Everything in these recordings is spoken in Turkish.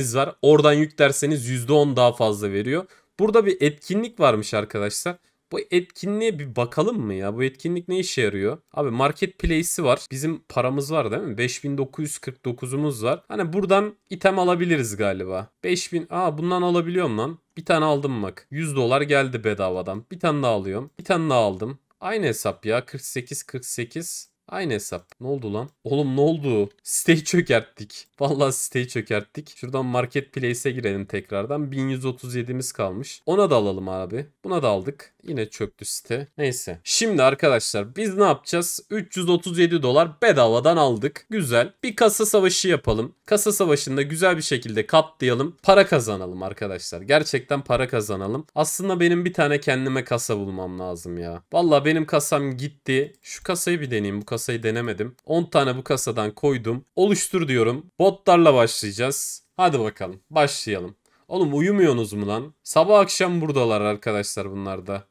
limitimiz var. Oradan yüklerseniz %10 daha fazla veriyor. Burada bir etkinlik varmış arkadaşlar. Bu etkinliğe bir bakalım mı ya? Bu etkinlik ne işe yarıyor? Abi marketplace'i var. Bizim paramız var değil mi? 5949'umuz var. Hani buradan item alabiliriz galiba. 5000 Aa bundan alabiliyorum lan. Bir tane aldım bak. 100 dolar geldi bedavadan. Bir tane daha alıyorum. Bir tane daha aldım. Aynı hesap ya. 48 48 Aynı hesap. Ne oldu lan? Oğlum ne oldu? Siteyi çökerttik. Vallahi siteyi çökerttik. Şuradan marketplace'e girelim tekrardan. 1137'miz kalmış. Ona da alalım abi. Buna da aldık. Yine çöktü site. Neyse. Şimdi arkadaşlar biz ne yapacağız? 337 dolar bedavadan aldık. Güzel. Bir kasa savaşı yapalım. Kasa savaşında güzel bir şekilde katlayalım. Para kazanalım arkadaşlar. Gerçekten para kazanalım. Aslında benim bir tane kendime kasa bulmam lazım ya. Valla benim kasam gitti. Şu kasayı bir deneyeyim. Bu kasa kasayı denemedim. 10 tane bu kasadan koydum. Oluştur diyorum. Botlarla başlayacağız. Hadi bakalım başlayalım. Oğlum uyumuyorsunuz mu lan? Sabah akşam buradalar arkadaşlar bunlar da.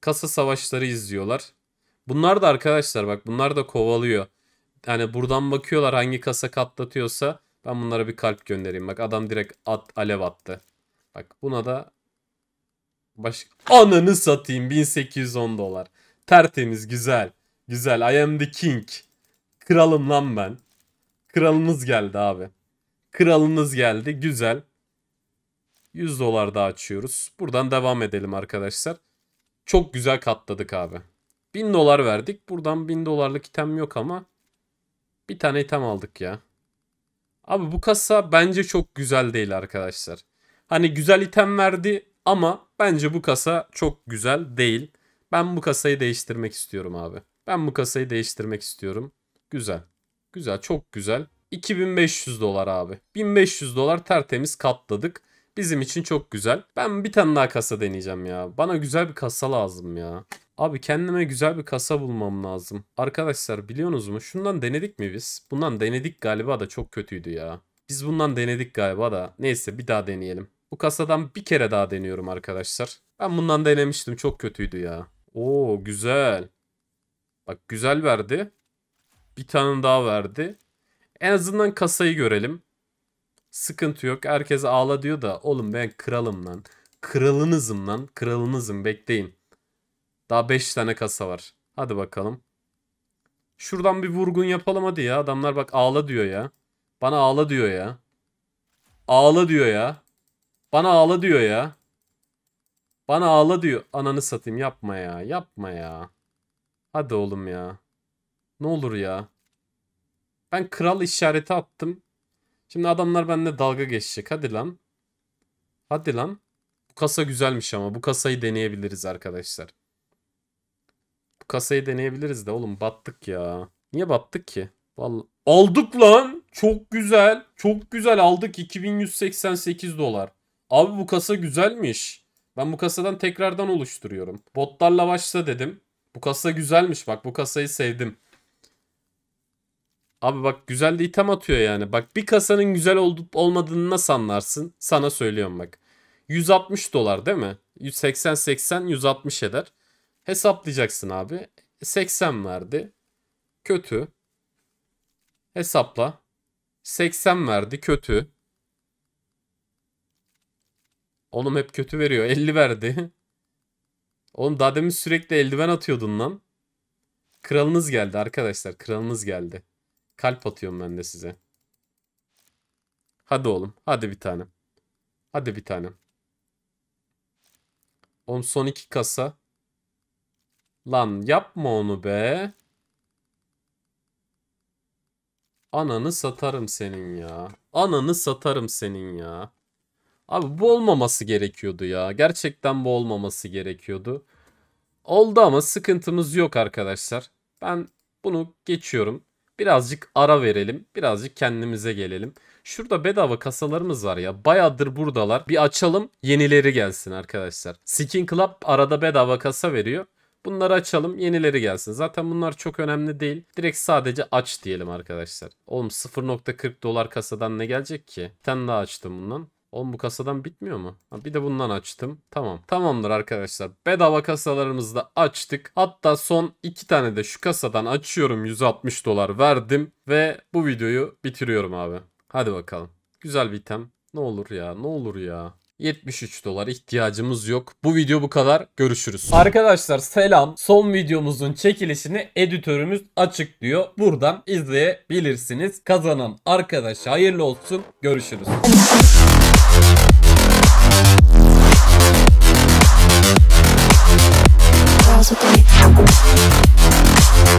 Kasa savaşları izliyorlar. Bunlar da arkadaşlar bak bunlar da kovalıyor. Yani buradan bakıyorlar hangi kasa katlatıyorsa ben bunlara bir kalp göndereyim. Bak adam direkt at, alev attı. Bak buna da baş... Ananı satayım 1810 dolar. Tertemiz güzel. Güzel. I am the king. Kralım lan ben. Kralınız geldi abi. Kralınız geldi. Güzel. 100 dolar daha açıyoruz. Buradan devam edelim arkadaşlar. Çok güzel katladık abi. 1000 dolar verdik. Buradan 1000 dolarlık item yok ama bir tane item aldık ya. Abi bu kasa bence çok güzel değil arkadaşlar. Hani güzel item verdi ama bence bu kasa çok güzel değil. Ben bu kasayı değiştirmek istiyorum abi. Ben bu kasayı değiştirmek istiyorum. Güzel. Güzel çok güzel. 2500 dolar abi. 1500 dolar tertemiz katladık. Bizim için çok güzel. Ben bir tane daha kasa deneyeceğim ya. Bana güzel bir kasa lazım ya. Abi kendime güzel bir kasa bulmam lazım. Arkadaşlar biliyorsunuz mu? Şundan denedik mi biz? Bundan denedik galiba da çok kötüydü ya. Biz bundan denedik galiba da. Neyse bir daha deneyelim. Bu kasadan bir kere daha deniyorum arkadaşlar. Ben bundan denemiştim çok kötüydü ya. Oo güzel. Bak güzel verdi. Bir tane daha verdi. En azından kasayı görelim. Sıkıntı yok. Herkes ağla diyor da oğlum ben kralım lan. Kralınızım lan. Kralınızım bekleyin. Daha 5 tane kasa var. Hadi bakalım. Şuradan bir vurgun yapalım hadi ya. Adamlar bak ağla diyor ya. Bana ağla diyor ya. Ağla diyor ya. Bana ağla diyor ya. Bana ağla diyor. Ananı satayım yapma ya. Yapma ya. Hadi oğlum ya. Ne olur ya. Ben kral işareti attım. Şimdi adamlar benimle dalga geçecek. Hadi lan. Hadi lan. Bu kasa güzelmiş ama. Bu kasayı deneyebiliriz arkadaşlar. Bu kasayı deneyebiliriz de oğlum battık ya. Niye battık ki? Vallahi aldık lan. Çok güzel. Çok güzel aldık 2188 dolar. Abi bu kasa güzelmiş. Ben bu kasadan tekrardan oluşturuyorum. Botlarla başla dedim. Bu kasa güzelmiş bak. Bu kasayı sevdim. Abi bak güzel de item atıyor yani. Bak bir kasanın güzel olup olmadığını nasıl anlarsın? Sana söylüyorum bak. 160 dolar değil mi? 180 80 160 eder. Hesaplayacaksın abi. 80 verdi. Kötü. Hesapla. 80 verdi. Kötü. Oğlum hep kötü veriyor. 50 verdi. Oğlum daha demin sürekli eldiven atıyordun lan. Kralınız geldi arkadaşlar. Kralınız geldi. Kalp atıyorum ben de size. Hadi oğlum. Hadi bir tanem. Hadi bir tanem. Oğlum son iki kasa. Lan yapma onu be. Ananı satarım senin ya. Ananı satarım senin ya. Abi bu olmaması gerekiyordu ya. Gerçekten bu olmaması gerekiyordu. Oldu ama sıkıntımız yok arkadaşlar. Ben bunu geçiyorum. Birazcık ara verelim. Birazcık kendimize gelelim. Şurada bedava kasalarımız var ya. Bayağıdır buradalar. Bir açalım yenileri gelsin arkadaşlar. Skin Club arada bedava kasa veriyor. Bunları açalım yenileri gelsin. Zaten bunlar çok önemli değil. Direkt sadece aç diyelim arkadaşlar. Oğlum 0.40 dolar kasadan ne gelecek ki? Bir tane daha açtım bundan. Oğlum bu kasadan bitmiyor mu? Ha, bir de bundan açtım. Tamam. Tamamdır arkadaşlar. Bedava kasalarımızı da açtık. Hatta son iki tane de şu kasadan açıyorum. 160 dolar verdim. Ve bu videoyu bitiriyorum abi. Hadi bakalım. Güzel bir Ne olur ya ne olur ya. 73 dolar ihtiyacımız yok. Bu video bu kadar. Görüşürüz. Arkadaşlar selam. Son videomuzun çekilişini editörümüz açıklıyor. Buradan izleyebilirsiniz. Kazanan arkadaşa hayırlı olsun. Görüşürüz. Girls with me.